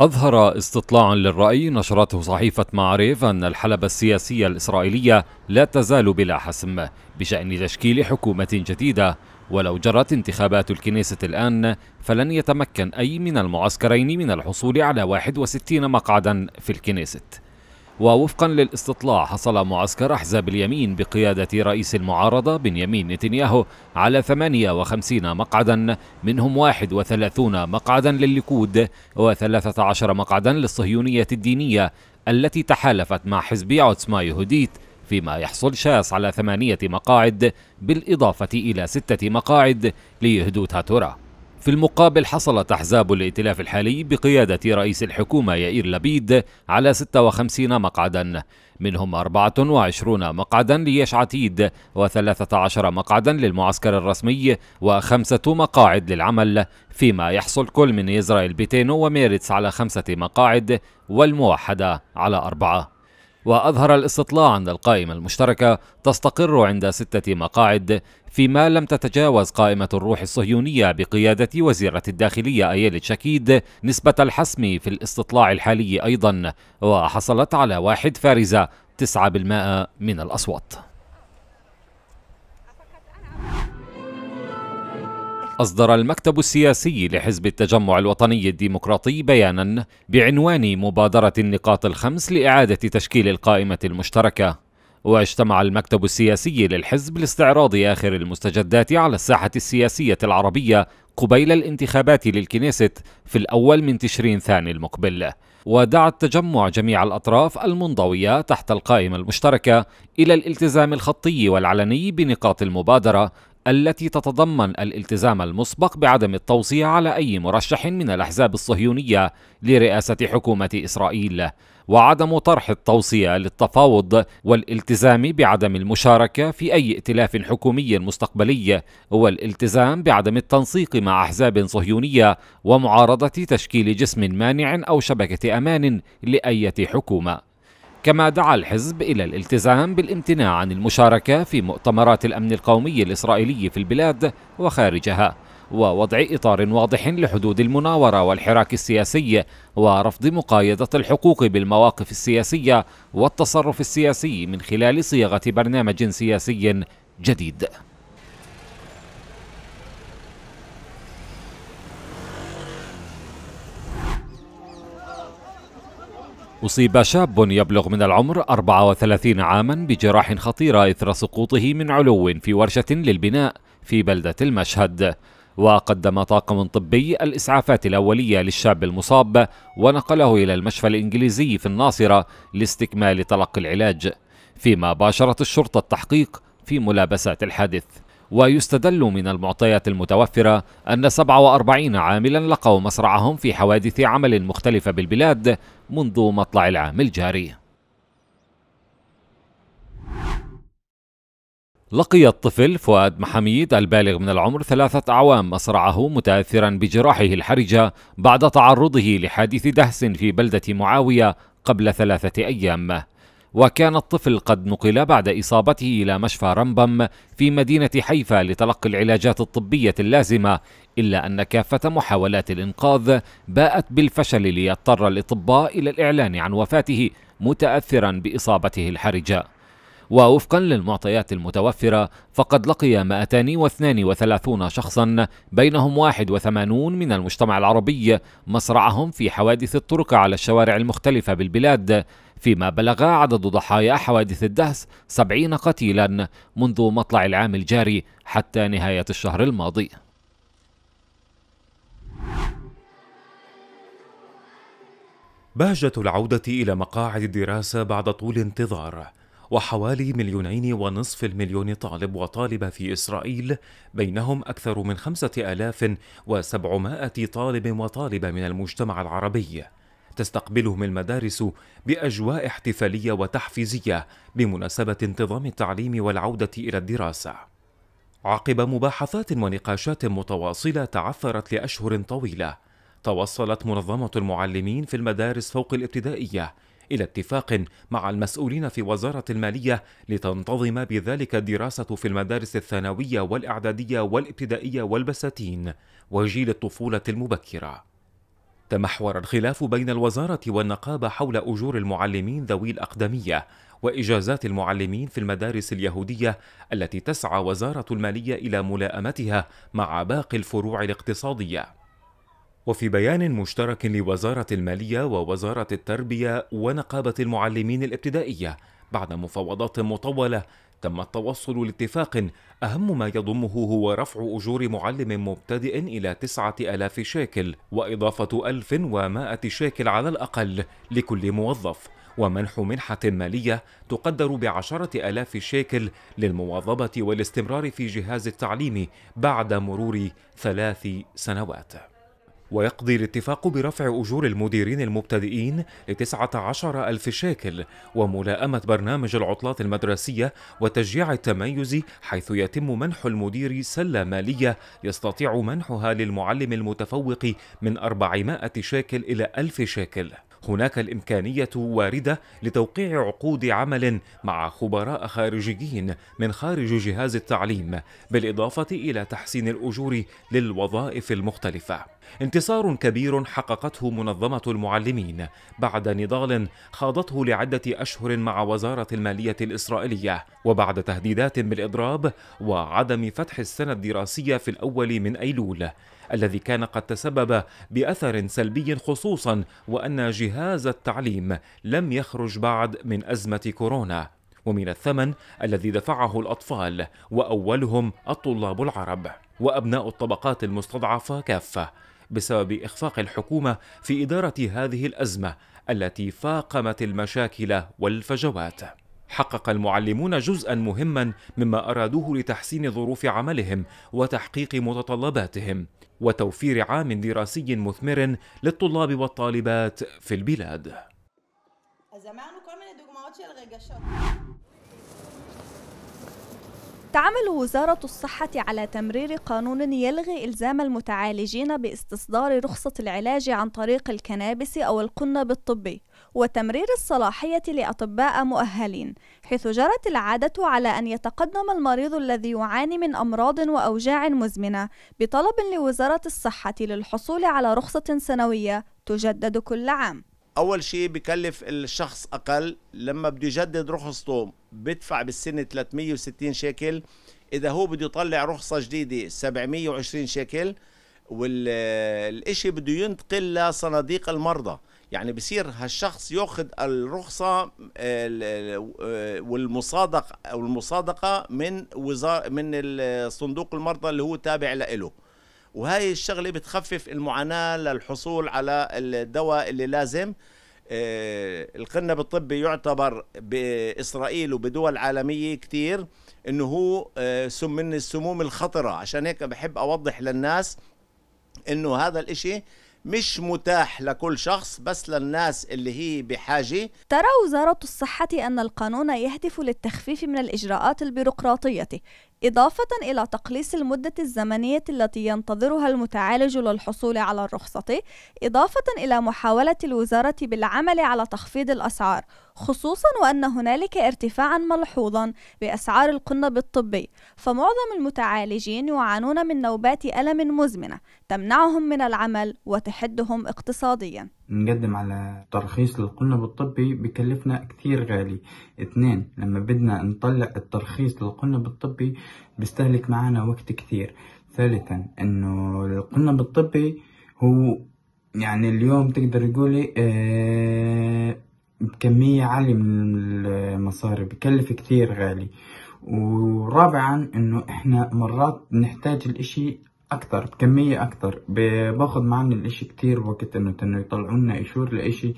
أظهر استطلاعا للرأي نشرته صحيفة معرف أن الحلبة السياسية الإسرائيلية لا تزال بلا حسم بشأن تشكيل حكومة جديدة ولو جرت انتخابات الكنيسة الآن فلن يتمكن أي من المعسكرين من الحصول على 61 مقعدا في الكنيسة ووفقا للاستطلاع حصل معسكر أحزاب اليمين بقيادة رئيس المعارضة بنيامين نتنياهو على 58 مقعدا منهم 31 مقعدا للليكود و13 مقعدا للصهيونية الدينية التي تحالفت مع حزب عتسما يهوديت فيما يحصل شاس على ثمانية مقاعد بالإضافة إلى ستة مقاعد ليهدوت تورا في المقابل حصلت أحزاب الائتلاف الحالي بقيادة رئيس الحكومة يائير لبيد على 56 مقعدا منهم 24 مقعدا ليش عتيد و13 مقعدا للمعسكر الرسمي وخمسة مقاعد للعمل فيما يحصل كل من إسرائيل بيتينو وميرتس على خمسة مقاعد والموحدة على أربعة وأظهر الاستطلاع أن القائمة المشتركة تستقر عند ستة مقاعد فيما لم تتجاوز قائمة الروح الصهيونية بقيادة وزيرة الداخلية أيال شكيد نسبة الحسم في الاستطلاع الحالي أيضا وحصلت على واحد فارزة 9% من الأصوات أصدر المكتب السياسي لحزب التجمع الوطني الديمقراطي بيانا بعنوان مبادرة النقاط الخمس لإعادة تشكيل القائمة المشتركة واجتمع المكتب السياسي للحزب لاستعراض آخر المستجدات على الساحة السياسية العربية قبيل الانتخابات للكنيست في الأول من تشرين ثاني المقبل ودعا التجمع جميع الأطراف المنضوية تحت القائمة المشتركة إلى الالتزام الخطي والعلني بنقاط المبادرة التي تتضمن الالتزام المسبق بعدم التوصية على أي مرشح من الأحزاب الصهيونية لرئاسة حكومة إسرائيل، وعدم طرح التوصية للتفاوض والالتزام بعدم المشاركة في أي ائتلاف حكومي مستقبلي، والالتزام بعدم التنسيق مع أحزاب صهيونية ومعارضة تشكيل جسم مانع أو شبكة أمان لأية حكومة. كما دعا الحزب إلى الالتزام بالامتناع عن المشاركة في مؤتمرات الأمن القومي الإسرائيلي في البلاد وخارجها ووضع إطار واضح لحدود المناورة والحراك السياسي ورفض مقايدة الحقوق بالمواقف السياسية والتصرف السياسي من خلال صياغة برنامج سياسي جديد أصيب شاب يبلغ من العمر 34 عاما بجراح خطيرة إثر سقوطه من علو في ورشة للبناء في بلدة المشهد وقدم طاقم طبي الإسعافات الأولية للشاب المصاب ونقله إلى المشفى الإنجليزي في الناصرة لاستكمال تلقي العلاج فيما باشرت الشرطة التحقيق في ملابسات الحادث ويستدل من المعطيات المتوفرة أن 47 عاملا لقوا مصرعهم في حوادث عمل مختلفة بالبلاد منذ مطلع العام الجاري لقي الطفل فؤاد محميد البالغ من العمر ثلاثة أعوام مصرعه متأثرا بجراحه الحرجة بعد تعرضه لحادث دهس في بلدة معاوية قبل ثلاثة أيام وكان الطفل قد نقل بعد إصابته إلى مشفى رمبم في مدينة حيفا لتلقي العلاجات الطبية اللازمة إلا أن كافة محاولات الإنقاذ باءت بالفشل ليضطر الأطباء إلى الإعلان عن وفاته متأثرا بإصابته الحرجة ووفقا للمعطيات المتوفرة فقد لقي 232 شخصا بينهم 81 من المجتمع العربي مصرعهم في حوادث الطرق على الشوارع المختلفة بالبلاد فيما بلغ عدد ضحايا حوادث الدهس سبعين قتيلا منذ مطلع العام الجاري حتى نهاية الشهر الماضي بهجة العودة إلى مقاعد الدراسة بعد طول انتظار وحوالي مليونين ونصف المليون طالب وطالبة في إسرائيل بينهم أكثر من خمسة آلاف وسبعمائة طالب وطالبة من المجتمع العربي تستقبلهم المدارس باجواء احتفاليه وتحفيزيه بمناسبه انتظام التعليم والعوده الى الدراسه عقب مباحثات ونقاشات متواصله تعثرت لاشهر طويله توصلت منظمه المعلمين في المدارس فوق الابتدائيه الى اتفاق مع المسؤولين في وزاره الماليه لتنتظم بذلك الدراسه في المدارس الثانويه والاعداديه والابتدائيه والبساتين وجيل الطفوله المبكره تمحور الخلاف بين الوزارة والنقابة حول أجور المعلمين ذوي الأقدمية وإجازات المعلمين في المدارس اليهودية التي تسعى وزارة المالية إلى ملائمتها مع باقي الفروع الاقتصادية. وفي بيان مشترك لوزارة المالية ووزارة التربية ونقابة المعلمين الابتدائية بعد مفاوضات مطولة تم التوصل لاتفاق أهم ما يضمه هو رفع أجور معلم مبتدئ إلى 9000 شيكل وإضافة 1100 شيكل على الأقل لكل موظف ومنح منحة مالية تقدر بعشرة ألاف شيكل للمواظبة والاستمرار في جهاز التعليم بعد مرور ثلاث سنوات ويقضي الاتفاق برفع أجور المديرين المبتدئين لتسعة عشر ألف شاكل وملاءمة برنامج العطلات المدرسية وتشجيع التميز حيث يتم منح المدير سلة مالية يستطيع منحها للمعلم المتفوق من 400 شاكل إلى 1000 شاكل هناك الإمكانية واردة لتوقيع عقود عمل مع خبراء خارجيين من خارج جهاز التعليم بالإضافة إلى تحسين الأجور للوظائف المختلفة انتصار كبير حققته منظمة المعلمين بعد نضال خاضته لعدة أشهر مع وزارة المالية الإسرائيلية وبعد تهديدات بالإضراب وعدم فتح السنة الدراسية في الأول من أيلول الذي كان قد تسبب بأثر سلبي خصوصا وأن جهاز التعليم لم يخرج بعد من أزمة كورونا ومن الثمن الذي دفعه الأطفال وأولهم الطلاب العرب وأبناء الطبقات المستضعفة كافة بسبب إخفاق الحكومة في إدارة هذه الأزمة التي فاقمت المشاكل والفجوات. حقق المعلمون جزءا مهما مما ارادوه لتحسين ظروف عملهم وتحقيق متطلباتهم وتوفير عام دراسي مثمر للطلاب والطالبات في البلاد تعمل وزارة الصحة على تمرير قانون يلغي إلزام المتعالجين باستصدار رخصة العلاج عن طريق الكنابس أو القنب الطبي وتمرير الصلاحية لأطباء مؤهلين حيث جرت العادة على أن يتقدم المريض الذي يعاني من أمراض وأوجاع مزمنة بطلب لوزارة الصحة للحصول على رخصة سنوية تجدد كل عام أول شيء بكلف الشخص أقل لما بده يجدد رخصته بدفع بالسنة 360 شيكل إذا هو بده يطلع رخصة جديدة 720 شيكل والإشي بده ينتقل لصناديق المرضى يعني بصير هالشخص ياخذ الرخصة والمصادقة أو المصادقة من وزارة من الصندوق المرضى اللي هو تابع له وهاي الشغلة بتخفف المعاناة للحصول على الدواء اللي لازم آه، القنب الطبي يعتبر بإسرائيل وبدول عالمية كتير انه هو آه، سم من السموم الخطرة عشان هيك بحب اوضح للناس انه هذا الاشي مش متاح لكل شخص بس للناس اللي هي بحاجة ترى وزارة الصحة أن القانون يهدف للتخفيف من الإجراءات البيروقراطية إضافة إلى تقليص المدة الزمنية التي ينتظرها المتعالج للحصول على الرخصة، إضافة إلى محاولة الوزارة بالعمل على تخفيض الأسعار خصوصا وأن هنالك ارتفاعا ملحوظا بأسعار القنب الطبي فمعظم المتعالجين يعانون من نوبات ألم مزمنة تمنعهم من العمل وتحدهم اقتصاديا نقدم على ترخيص للقنب الطبي بكلفنا كثير غالي اثنين لما بدنا نطلع الترخيص للقنب الطبي بيستهلك معنا وقت كثير ثالثا انه القنب الطبي هو يعني اليوم تقدر تقولي اه كمية عالية من المصاري بكلف كثير غالي ورابعا انه احنا مرات نحتاج الاشي اكتر بكمية اكتر باخذ معنا الاشي كتير وقت انه يطلعوا لنا اشور لاشي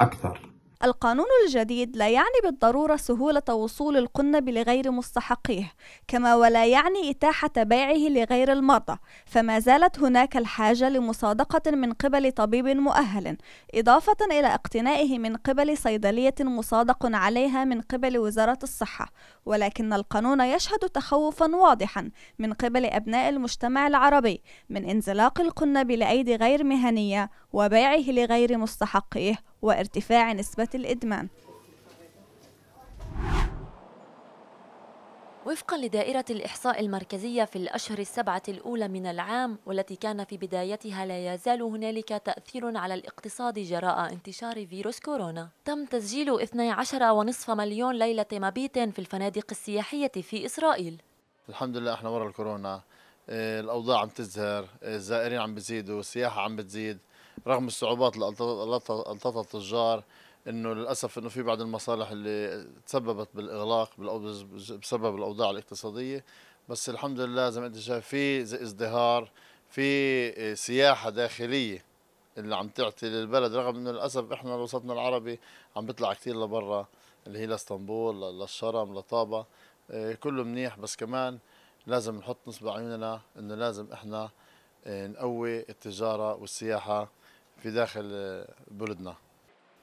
اكتر القانون الجديد لا يعني بالضرورة سهولة وصول القنب لغير مستحقيه كما ولا يعني إتاحة بيعه لغير المرضى فما زالت هناك الحاجة لمصادقة من قبل طبيب مؤهل إضافة إلى اقتنائه من قبل صيدلية مصادق عليها من قبل وزارة الصحة ولكن القانون يشهد تخوفا واضحا من قبل أبناء المجتمع العربي من انزلاق القنب لأيدي غير مهنية وبيعه لغير مستحقيه وارتفاع نسبة الإدمان وفقا لدائرة الإحصاء المركزية في الأشهر السبعة الأولى من العام والتي كان في بدايتها لا يزال هنالك تأثير على الاقتصاد جراء انتشار فيروس كورونا تم تسجيل 12.5 مليون ليلة مبيت في الفنادق السياحية في إسرائيل الحمد لله احنا ورا الكورونا الأوضاع عم تزهر الزائرين عم بزيدوا السياحة عم بتزيد رغم الصعوبات اللي التطت التجار انه للاسف انه في بعض المصالح اللي تسببت بالاغلاق بسبب الاوضاع الاقتصاديه بس الحمد لله زي ما انت شايف في ازدهار في سياحه داخليه اللي عم تعطي للبلد رغم انه للاسف احنا وسطنا العربي عم بيطلع كثير لبرا اللي هي لاسطنبول للشرم لطابه آه، كله منيح بس كمان لازم نحط نصب عيوننا انه لازم احنا آه، نقوي التجاره والسياحه في داخل آه، بلدنا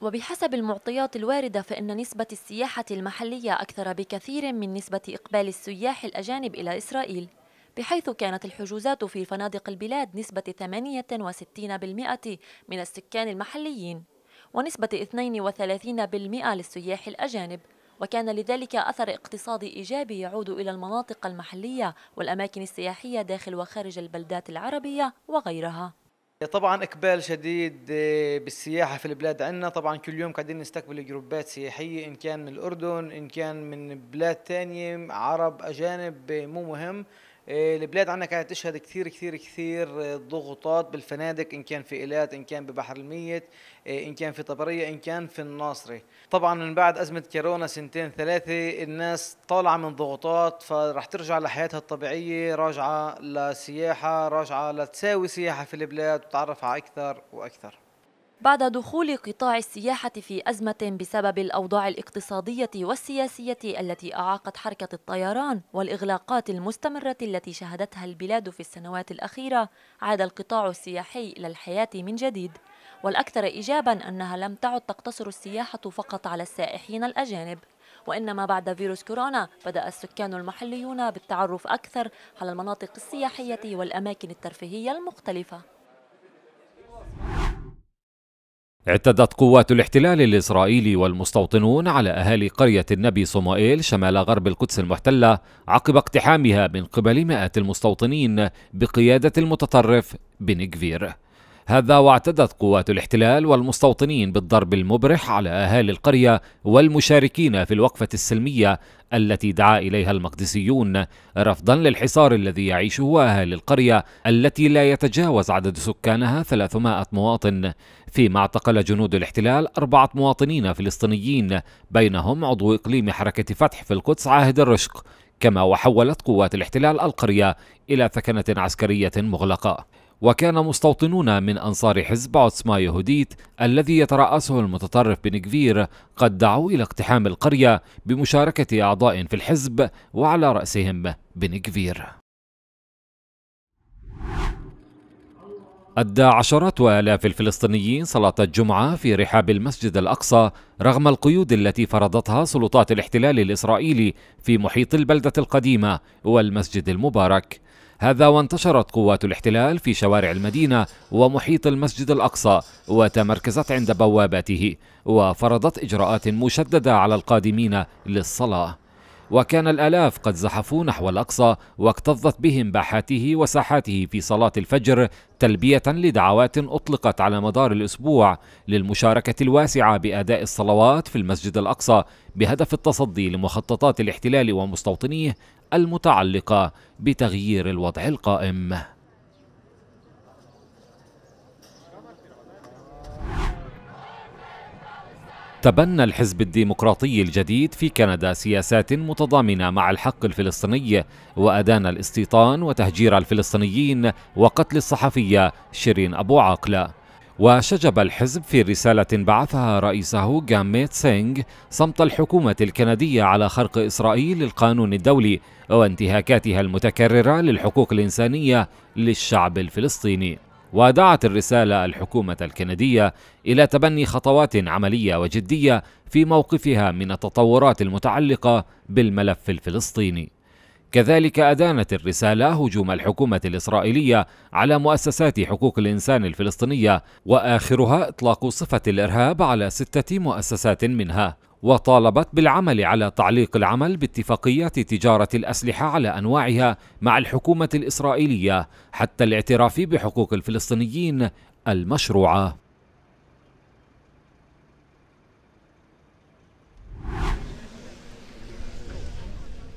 وبحسب المعطيات الواردة فإن نسبة السياحة المحلية أكثر بكثير من نسبة إقبال السياح الأجانب إلى إسرائيل بحيث كانت الحجوزات في فنادق البلاد نسبة 68% من السكان المحليين ونسبة 32% للسياح الأجانب وكان لذلك أثر اقتصادي إيجابي يعود إلى المناطق المحلية والأماكن السياحية داخل وخارج البلدات العربية وغيرها طبعا اقبال شديد آه، بالسياحه في البلاد عندنا طبعا كل يوم قاعدين نستقبل جروبات سياحيه ان كان من الاردن ان كان من بلاد ثانيه عرب اجانب آه، مو مهم إيه، البلاد عندنا كانت تشهد كثير كثير كثير آه، ضغوطات بالفنادق ان كان في ايلات ان كان ببحر الميت إيه، ان كان في طبريه ان كان في الناصري طبعا من بعد ازمه كورونا سنتين ثلاثه الناس طالعه من ضغوطات فرح ترجع لحياتها الطبيعيه راجعه لسياحه راجعه لتساوي سياحه في البلاد وتتعرف على اكثر واكثر بعد دخول قطاع السياحة في أزمة بسبب الأوضاع الاقتصادية والسياسية التي أعاقت حركة الطيران والإغلاقات المستمرة التي شهدتها البلاد في السنوات الأخيرة عاد القطاع السياحي إلى الحياة من جديد والأكثر إيجابا أنها لم تعد تقتصر السياحة فقط على السائحين الأجانب وإنما بعد فيروس كورونا بدأ السكان المحليون بالتعرف أكثر على المناطق السياحية والأماكن الترفيهية المختلفة اعتدت قوات الاحتلال الإسرائيلي والمستوطنون على أهالي قرية النبي صمائيل شمال غرب القدس المحتلة عقب اقتحامها من قبل مئات المستوطنين بقيادة المتطرف بنجفير هذا واعتدت قوات الاحتلال والمستوطنين بالضرب المبرح على أهالي القرية والمشاركين في الوقفة السلمية التي دعا إليها المقدسيون رفضا للحصار الذي يعيشه أهالي القرية التي لا يتجاوز عدد سكانها 300 مواطن فيما اعتقل جنود الاحتلال أربعة مواطنين فلسطينيين بينهم عضو إقليم حركة فتح في القدس عاهد الرشق كما وحولت قوات الاحتلال القرية إلى ثكنة عسكرية مغلقة وكان مستوطنون من أنصار حزب عثمان يهوديت الذي يترأسه المتطرف بن كفير قد دعوا إلى اقتحام القرية بمشاركة أعضاء في الحزب وعلى رأسهم بن كفير أدى عشرات آلاف الفلسطينيين صلاة الجمعة في رحاب المسجد الأقصى رغم القيود التي فرضتها سلطات الاحتلال الإسرائيلي في محيط البلدة القديمة والمسجد المبارك هذا وانتشرت قوات الاحتلال في شوارع المدينة ومحيط المسجد الأقصى وتمركزت عند بواباته وفرضت إجراءات مشددة على القادمين للصلاة وكان الآلاف قد زحفوا نحو الأقصى واكتظت بهم باحاته وساحاته في صلاة الفجر تلبية لدعوات أطلقت على مدار الأسبوع للمشاركة الواسعة بأداء الصلوات في المسجد الأقصى بهدف التصدي لمخططات الاحتلال ومستوطنيه المتعلقة بتغيير الوضع القائم تبنى الحزب الديمقراطي الجديد في كندا سياسات متضامنة مع الحق الفلسطيني وأدان الاستيطان وتهجير الفلسطينيين وقتل الصحفية شيرين أبو عقلة وشجب الحزب في رسالة بعثها رئيسه جاميت سينغ صمت الحكومة الكندية على خرق إسرائيل للقانون الدولي وانتهاكاتها المتكررة للحقوق الإنسانية للشعب الفلسطيني ودعت الرسالة الحكومة الكندية إلى تبني خطوات عملية وجدية في موقفها من التطورات المتعلقة بالملف الفلسطيني. كذلك أدانت الرسالة هجوم الحكومة الإسرائيلية على مؤسسات حقوق الإنسان الفلسطينية وآخرها إطلاق صفة الإرهاب على ستة مؤسسات منها وطالبت بالعمل على تعليق العمل باتفاقيات تجارة الأسلحة على أنواعها مع الحكومة الإسرائيلية حتى الاعتراف بحقوق الفلسطينيين المشروعة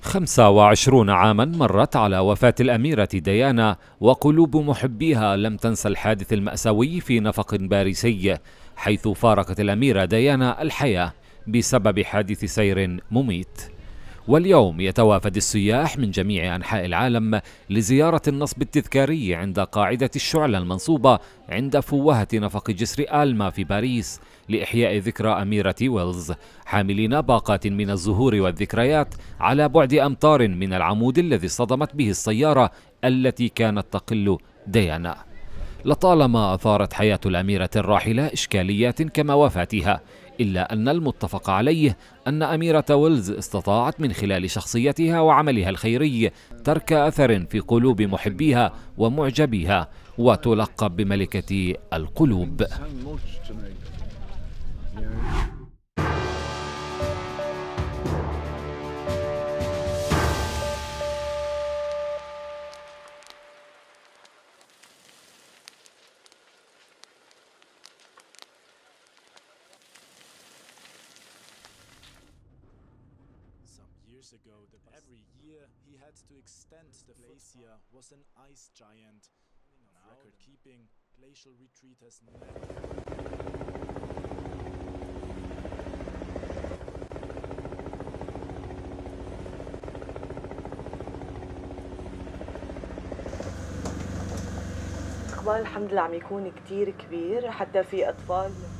خمسة وعشرون عاما مرت على وفاة الأميرة ديانا وقلوب محبيها لم تنسى الحادث المأساوي في نفق باريسي حيث فارقت الأميرة ديانا الحياة بسبب حادث سير مميت واليوم يتوافد السياح من جميع أنحاء العالم لزيارة النصب التذكاري عند قاعدة الشعلة المنصوبة عند فوهة نفق جسر آلما في باريس لإحياء ذكرى أميرة ويلز حاملين باقات من الزهور والذكريات على بعد أمتار من العمود الذي صدمت به السيارة التي كانت تقل ديانا لطالما أثارت حياة الأميرة الراحلة إشكاليات كما وفاتها إلا أن المتفق عليه أن أميرة ويلز استطاعت من خلال شخصيتها وعملها الخيري ترك أثر في قلوب محبيها ومعجبيها وتلقب بملكة القلوب years ago that every year he had to extend the glacier was an ice giant. Now, record keeping, glacial retreat has never... الحمد لله عم يكون كتير كبير حتى في أطفال